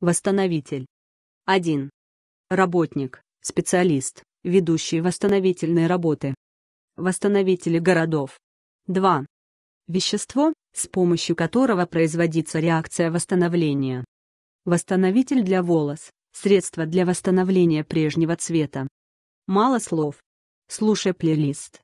Восстановитель. 1. Работник, специалист, ведущий восстановительные работы. Восстановители городов. 2. Вещество, с помощью которого производится реакция восстановления. Восстановитель для волос, средство для восстановления прежнего цвета. Мало слов. Слушай плейлист.